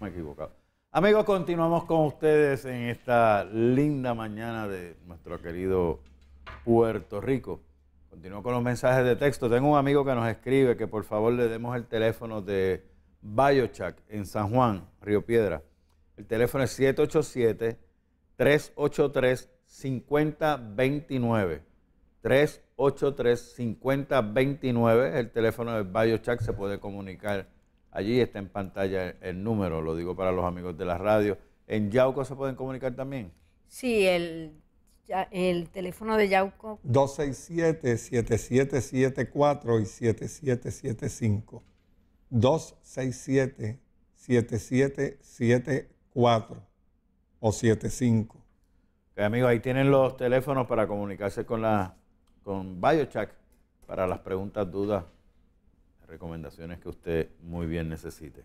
me he equivocado. Amigos, continuamos con ustedes en esta linda mañana de nuestro querido Puerto Rico. Continúo con los mensajes de texto. Tengo un amigo que nos escribe que por favor le demos el teléfono de Biochac en San Juan, Río Piedra. El teléfono es 787-383-5029. 383-5029 el teléfono de Biochac. Se puede comunicar Allí está en pantalla el número, lo digo para los amigos de la radio. ¿En Yauco se pueden comunicar también? Sí, el, teléfono de Yauco. 267-7774 y 7775. 267-7774 o 75. Okay, amigos, ahí tienen los teléfonos para comunicarse con, la, con BioChack para las preguntas, dudas recomendaciones que usted muy bien necesite.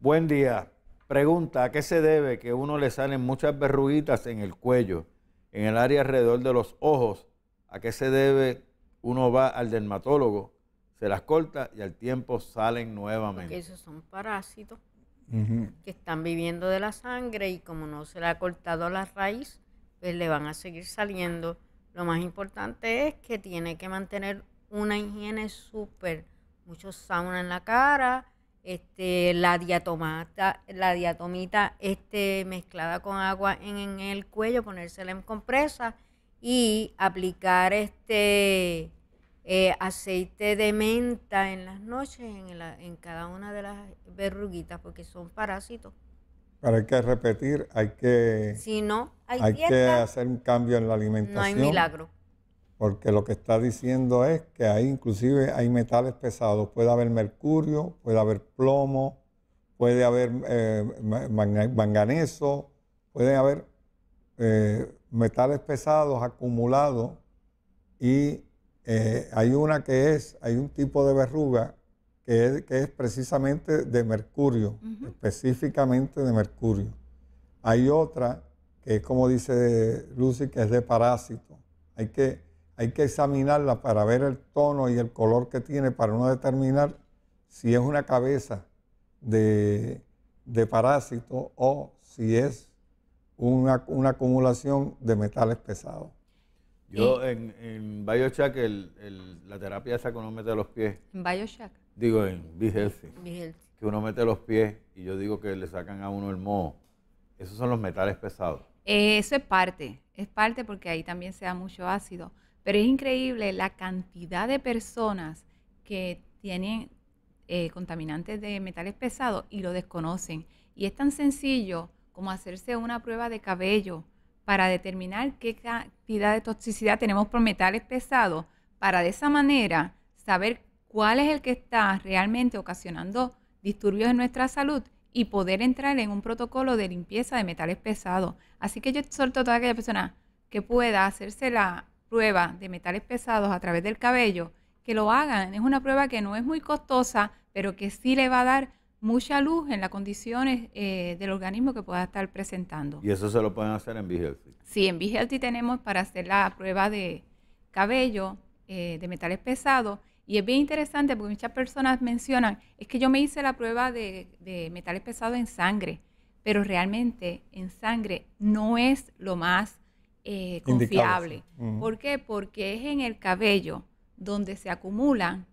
Buen día. Pregunta, ¿a qué se debe que uno le salen muchas verruguitas en el cuello, en el área alrededor de los ojos? ¿A qué se debe uno va al dermatólogo, se las corta y al tiempo salen nuevamente? Porque esos son parásitos que están viviendo de la sangre y como no se le ha cortado la raíz, pues le van a seguir saliendo. Lo más importante es que tiene que mantener una higiene súper mucho sauna en la cara, este, la diatomata, la diatomita este, mezclada con agua en, el cuello, ponérsela en compresa y aplicar este eh, aceite de menta en las noches en, cada una de las verruguitas porque son parásitos. Pero hay que repetir, hay que... Si no, hay, que hacer un cambio en la alimentación. No hay milagro porque lo que está diciendo es que ahí inclusive hay metales pesados, puede haber mercurio, puede haber plomo, puede haber eh, manganeso, puede haber eh, metales pesados acumulados y eh, hay una que es, hay un tipo de verruga que es, que es precisamente de mercurio, específicamente de mercurio. Hay otra que es como dice Lucy, que es de parásito. Hay que hay que examinarla para ver el tono y el color que tiene para uno determinar si es una cabeza de, parásito o si es una, acumulación de metales pesados. Yo en, en la terapia esa que uno mete los pies. ¿En BioShack? Digo, en Be Que uno mete los pies y yo digo que le sacan a uno el moho. Esos son los metales pesados. Eh, eso es parte, es parte porque ahí también se da mucho ácido. Pero es increíble la cantidad de personas que tienen eh, contaminantes de metales pesados y lo desconocen. Y es tan sencillo como hacerse una prueba de cabello para determinar qué cantidad de toxicidad tenemos por metales pesados, para de esa manera saber cuál es el que está realmente ocasionando disturbios en nuestra salud y poder entrar en un protocolo de limpieza de metales pesados. Así que yo exhorto a toda aquella persona que pueda hacerse la prueba de metales pesados a través del cabello, que lo hagan. Es una prueba que no es muy costosa, pero que sí le va a dar mucha luz en las condiciones eh, del organismo que pueda estar presentando. ¿Y eso se lo pueden hacer en V-Healthy? Sí, en V-Healthy tenemos para hacer la prueba de cabello, eh, de metales pesados. Y es bien interesante porque muchas personas mencionan, es que yo me hice la prueba de metales pesados en sangre, pero realmente en sangre no es lo más eh, confiable. ¿Por qué? Porque es en el cabello donde se acumula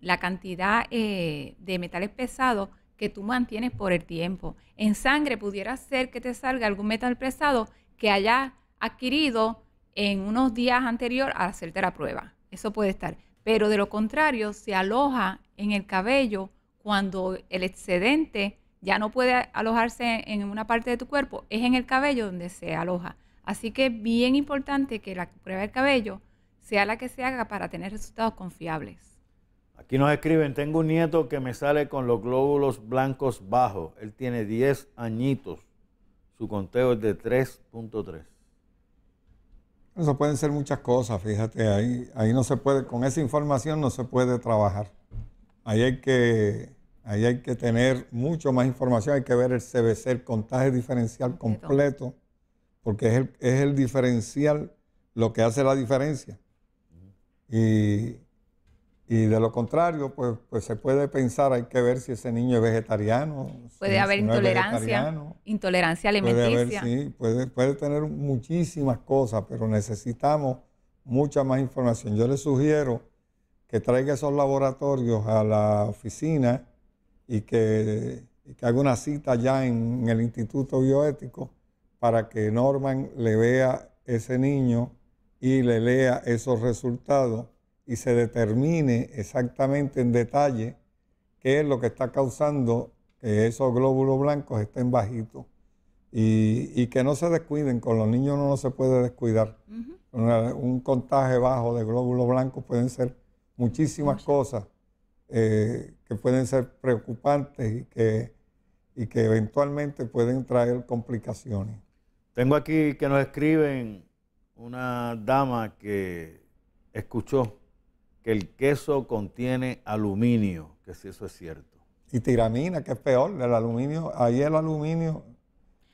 la cantidad eh, de metales pesados que tú mantienes por el tiempo. En sangre pudiera ser que te salga algún metal pesado que hayas adquirido en unos días anterior a hacerte la prueba. Eso puede estar. Pero de lo contrario, se aloja en el cabello cuando el excedente ya no puede alojarse en una parte de tu cuerpo, es en el cabello donde se aloja. Así que es bien importante que la prueba del cabello sea la que se haga para tener resultados confiables. Aquí nos escriben, tengo un nieto que me sale con los glóbulos blancos bajos. Él tiene 10 añitos. Su conteo es de 3.3. Eso pueden ser muchas cosas, fíjate, ahí, ahí no se puede, con esa información no se puede trabajar. Ahí hay que, ahí hay que tener mucho más información, hay que ver el CBC, el contaje diferencial completo porque es el, diferencial lo que hace la diferencia. Y, de lo contrario, pues, pues, se puede pensar, hay que ver si ese niño es vegetariano. Puede haber intolerancia, intolerancia alimenticia. Puede, sí, puede, tener muchísimas cosas, pero necesitamos mucha más información. Yo le sugiero que traiga esos laboratorios a la oficina y que, haga una cita ya en el Instituto Bioético para que Norman le vea ese niño y le lea esos resultados y se determine exactamente en detalle qué es lo que está causando que esos glóbulos blancos estén bajitos y, que no se descuiden, con los niños no, no se puede descuidar. un contaje bajo de glóbulos blancos pueden ser muchísimas cosas eh, que pueden ser preocupantes y que eventualmente pueden traer complicaciones. Tengo aquí que nos escriben una dama que escuchó que el queso contiene aluminio, que si eso es cierto. Y tiramina, que es peor, el aluminio, ahí el aluminio,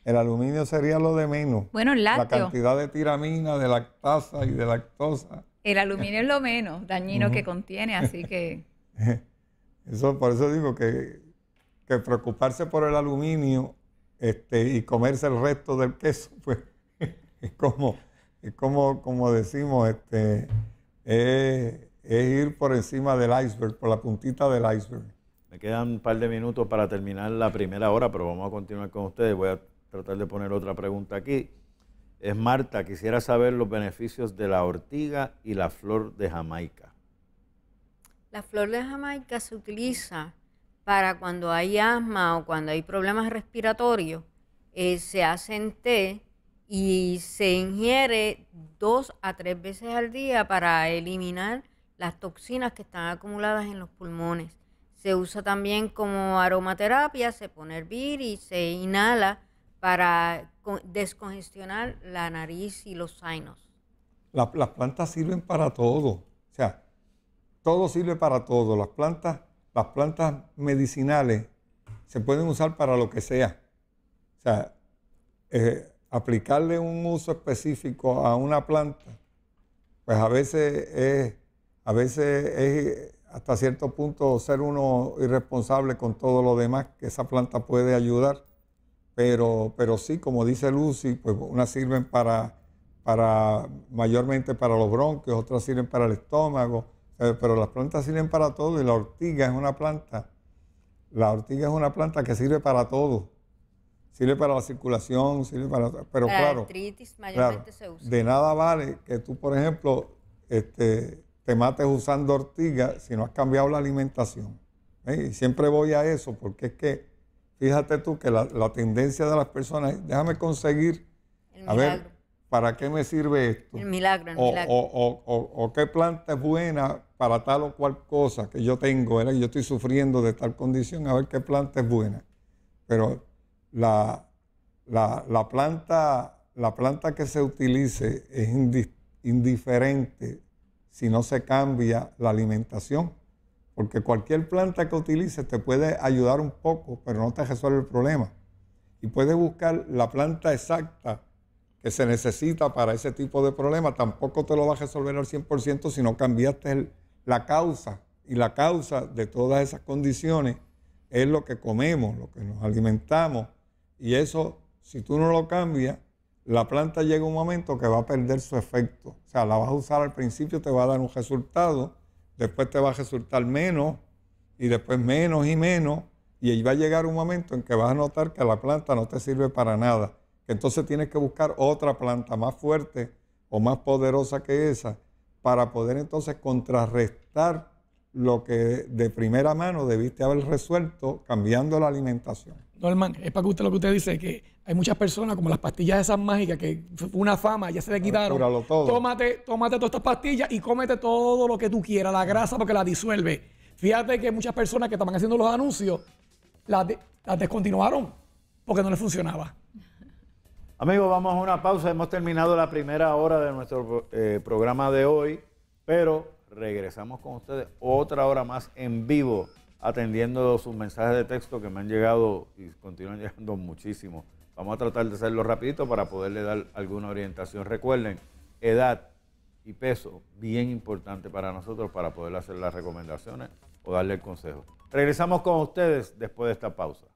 el aluminio sería lo de menos. Bueno, el lácteo. La cantidad de tiramina, de lactasa y de lactosa. El aluminio es lo menos dañino que contiene, así que... Eso, por eso digo que preocuparse por el aluminio este, y comerse el resto del queso, pues es como, como, como decimos, este, es, es ir por encima del iceberg, por la puntita del iceberg. Me quedan un par de minutos para terminar la primera hora, pero vamos a continuar con ustedes. Voy a tratar de poner otra pregunta aquí. Es Marta, quisiera saber los beneficios de la ortiga y la flor de Jamaica. La flor de Jamaica se utiliza para cuando hay asma o cuando hay problemas respiratorios, eh, se se en té y se ingiere dos a tres veces al día para eliminar las toxinas que están acumuladas en los pulmones. Se usa también como aromaterapia, se pone a hervir y se inhala para descongestionar la nariz y los sainos. las plantas sirven para todo, o sea, todo sirve para todo. Las plantas las plantas medicinales se pueden usar para lo que sea. O sea, eh, aplicarle un uso específico a una planta, pues a veces es, a veces es hasta cierto punto ser uno irresponsable con todo lo demás que esa planta puede ayudar. Pero, pero sí, como dice Lucy, pues unas sirven para, para mayormente para los bronquios, otras sirven para el estómago, eh, pero las plantas sirven para todo y la ortiga es una planta. La ortiga es una planta que sirve para todo. Sirve para la circulación, sirve para... Pero claro, artritis mayormente se usa. De nada vale que tú, por ejemplo, este, te mates usando ortiga si no has cambiado la alimentación. ¿Eh? Y siempre voy a eso porque es que, fíjate tú que la, tendencia de las personas déjame conseguir, a ver, ¿para qué me sirve esto? El milagro, el milagro. o qué planta es buena para tal o cual cosa que yo tengo, yo estoy sufriendo de tal condición, a ver qué planta es buena. Pero la, planta, la planta que se utilice es indiferente si no se cambia la alimentación, porque cualquier planta que utilices te puede ayudar un poco, pero no te resuelve el problema. Y puedes buscar la planta exacta que se necesita para ese tipo de problema, tampoco te lo va a resolver al 100% si no cambiaste el, la causa y la causa de todas esas condiciones es lo que comemos, lo que nos alimentamos. Y eso, si tú no lo cambias, la planta llega un momento que va a perder su efecto. O sea, la vas a usar al principio, te va a dar un resultado, después te va a resultar menos, y después menos y menos, y ahí va a llegar un momento en que vas a notar que la planta no te sirve para nada. Que entonces tienes que buscar otra planta más fuerte o más poderosa que esa para poder entonces contrarrestar lo que de primera mano debiste haber resuelto cambiando la alimentación. Norman, es para que usted lo que usted dice, que hay muchas personas como las pastillas esas mágicas, que fue una fama, ya se le quitaron. Tómate, tómate todas estas pastillas y cómete todo lo que tú quieras, la grasa porque la disuelve. Fíjate que muchas personas que estaban haciendo los anuncios, las, las descontinuaron porque no les funcionaba. Amigos, vamos a una pausa. Hemos terminado la primera hora de nuestro eh, programa de hoy, pero regresamos con ustedes otra hora más en vivo, atendiendo sus mensajes de texto que me han llegado y continúan llegando muchísimo. Vamos a tratar de hacerlo rapidito para poderle dar alguna orientación. Recuerden, edad y peso, bien importante para nosotros para poder hacer las recomendaciones o darle el consejo. Regresamos con ustedes después de esta pausa.